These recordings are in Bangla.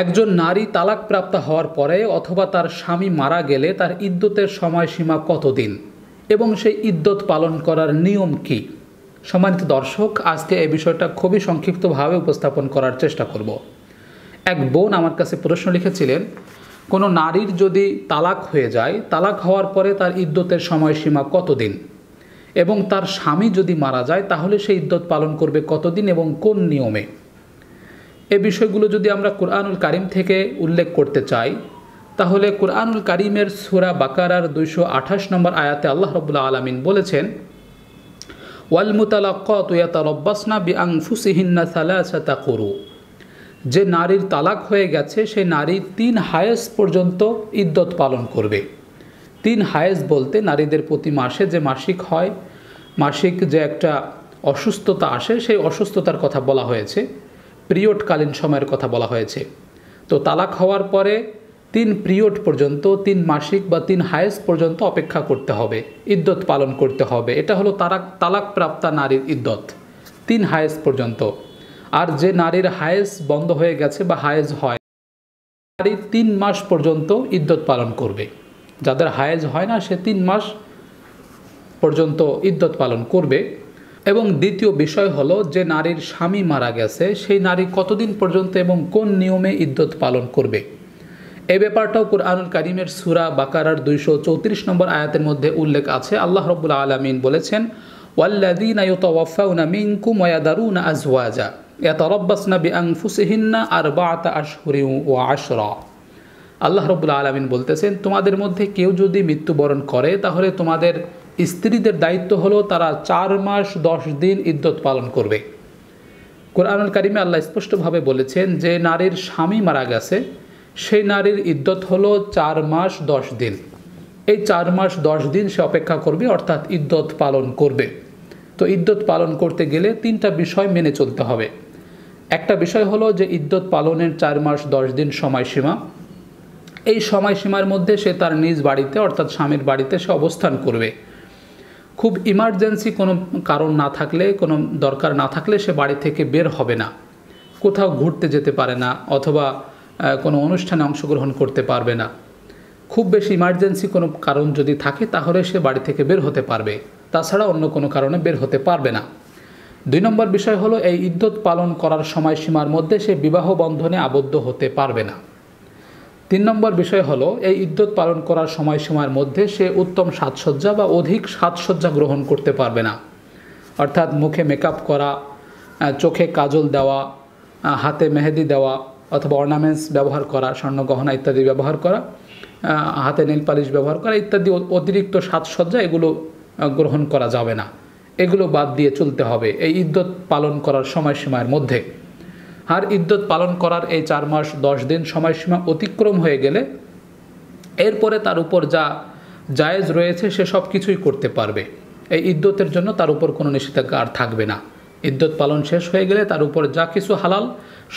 একজন নারী তালাকপ্রাপ্ত হওয়ার পরে অথবা তার স্বামী মারা গেলে তার ইদ্যতের সময়সীমা কতদিন এবং সেই ইদ্যত পালন করার নিয়ম কি সম্মানিত দর্শক আজকে এই বিষয়টা খুবই সংক্ষিপ্তভাবে উপস্থাপন করার চেষ্টা করব এক বোন আমার কাছে প্রশ্ন লিখেছিলেন কোনো নারীর যদি তালাক হয়ে যায় তালাক হওয়ার পরে তার ইদ্যতের সময়সীমা কতদিন এবং তার স্বামী যদি মারা যায় তাহলে সেই ইদ্যত পালন করবে কতদিন এবং কোন নিয়মে এ বিষয়গুলো যদি আমরা কোরআনুল কারিম থেকে উল্লেখ করতে চাই তাহলে কোরআনুল কারিমের সুরা বাকারার দুইশো আঠাশ নম্বর আয়াতে আল্লাহ রবুল্লা আলমিন বলেছেন বি যে নারীর তালাক হয়ে গেছে সেই নারী তিন হায়েস পর্যন্ত ইদ্যত পালন করবে তিন হায়েস বলতে নারীদের প্রতি মাসে যে মাসিক হয় মাসিক যে একটা অসুস্থতা আসে সেই অসুস্থতার কথা বলা হয়েছে পিরিয়ডকালীন সময়ের কথা বলা হয়েছে তো তালাক হওয়ার পরে তিন পিরিয়ড পর্যন্ত তিন মাসিক বা তিন হায়েস্ট পর্যন্ত অপেক্ষা করতে হবে ইদ্যত পালন করতে হবে এটা হলো তালাক প্রাপ্তা নারীর ইদ্যত তিন হায়েস্ট পর্যন্ত আর যে নারীর হায়েস্ট বন্ধ হয়ে গেছে বা হায়েজ হয় নারী তিন মাস পর্যন্ত ইদ্যত পালন করবে যাদের হায়েজ হয় না সে তিন মাস পর্যন্ত ইদ্যত পালন করবে এবং দ্বিতীয় বিষয় হলো যে নারীর স্বামী মারা গেছে সেই নারী কতদিন পর্যন্ত এবং কোন নিয়মে ইদ্যত পালন করবে এ ব্যাপারটাও কুরআনুল কারিমের সুরা বাকারার দুইশো চৌত্রিশ নম্বর আয়াতের মধ্যে উল্লেখ আছে আল্লাহ রবুল্লা আলমিন বলেছেন ওয়াল্লাদিন আল্লাহ রবুল্লা আলমিন বলতেছেন তোমাদের মধ্যে কেউ যদি মৃত্যুবরণ করে তাহলে তোমাদের স্ত্রীদের দায়িত্ব হলো তারা চার মাস দশ দিন ইদ্যত পালন করবে কোরআনুল কারিমে আল্লাহ স্পষ্টভাবে বলেছেন যে নারীর স্বামী মারা গেছে সেই নারীর ইদ্যত হলো চার মাস দশ দিন এই চার মাস দশ দিন সে অপেক্ষা করবে অর্থাৎ ইদ্যত পালন করবে তো ইদ্যত পালন করতে গেলে তিনটা বিষয় মেনে চলতে হবে একটা বিষয় হলো যে ইদ্যত পালনের চার মাস দশ দিন সময়সীমা এই সময়সীমার মধ্যে সে তার নিজ বাড়িতে অর্থাৎ স্বামীর বাড়িতে সে অবস্থান করবে খুব ইমার্জেন্সি কোনো কারণ না থাকলে কোনো দরকার না থাকলে সে বাড়ি থেকে বের হবে না কোথাও ঘুরতে যেতে পারে না অথবা কোনো অনুষ্ঠানে অংশগ্রহণ করতে পারবে না খুব বেশি ইমার্জেন্সি কোনো কারণ যদি থাকে তাহলে সে বাড়ি থেকে বের হতে পারবে তাছাড়া অন্য কোনো কারণে বের হতে পারবে না দুই নম্বর বিষয় হলো এই ইদ্যত পালন করার সময়সীমার মধ্যে সে বিবাহ বন্ধনে আবদ্ধ হতে পারবে না তিন নম্বর বিষয় হলো এই ইদ্যত পালন করার সময়সীমার মধ্যে সে উত্তম সাজসজ্জা বা অধিক সাজসজ্জা গ্রহণ করতে পারবে না অর্থাৎ মুখে মেকআপ করা চোখে কাজল দেওয়া হাতে মেহেদি দেওয়া অথবা অর্নামেন্টস ব্যবহার করা স্বর্ণ গহনা ইত্যাদি ব্যবহার করা হাতে নীল পালিশ ব্যবহার করা ইত্যাদি অতিরিক্ত সাজসজ্জা এগুলো গ্রহণ করা যাবে না এগুলো বাদ দিয়ে চলতে হবে এই ইদ্যত পালন করার সময়সীমার মধ্যে আর ইদ্যত পালন করার এই চার মাস দশ দিন সময়সীমা অতিক্রম হয়ে গেলে এরপরে তার উপর যা জায়েজ রয়েছে সে সব কিছুই করতে পারবে এই ইদ্যতের জন্য তার উপর কোনো নিষেধাজ্ঞা আর থাকবে না ইদ্যত পালন শেষ হয়ে গেলে তার উপর যা কিছু হালাল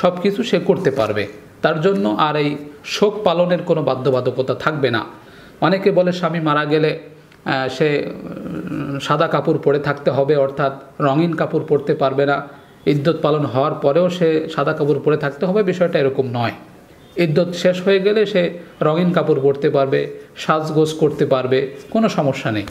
সব কিছু সে করতে পারবে তার জন্য আর এই শোক পালনের কোনো বাধ্যবাধকতা থাকবে না অনেকে বলে স্বামী মারা গেলে সে সাদা কাপড় পরে থাকতে হবে অর্থাৎ রঙিন কাপড় পরতে পারবে না ইদ্যত পালন হওয়ার পরেও সে সাদা কাপড় পরে থাকতে হবে বিষয়টা এরকম নয় ইদ্যত শেষ হয়ে গেলে সে রঙিন কাপড় পরতে পারবে সাজগোজ করতে পারবে কোনো সমস্যা নেই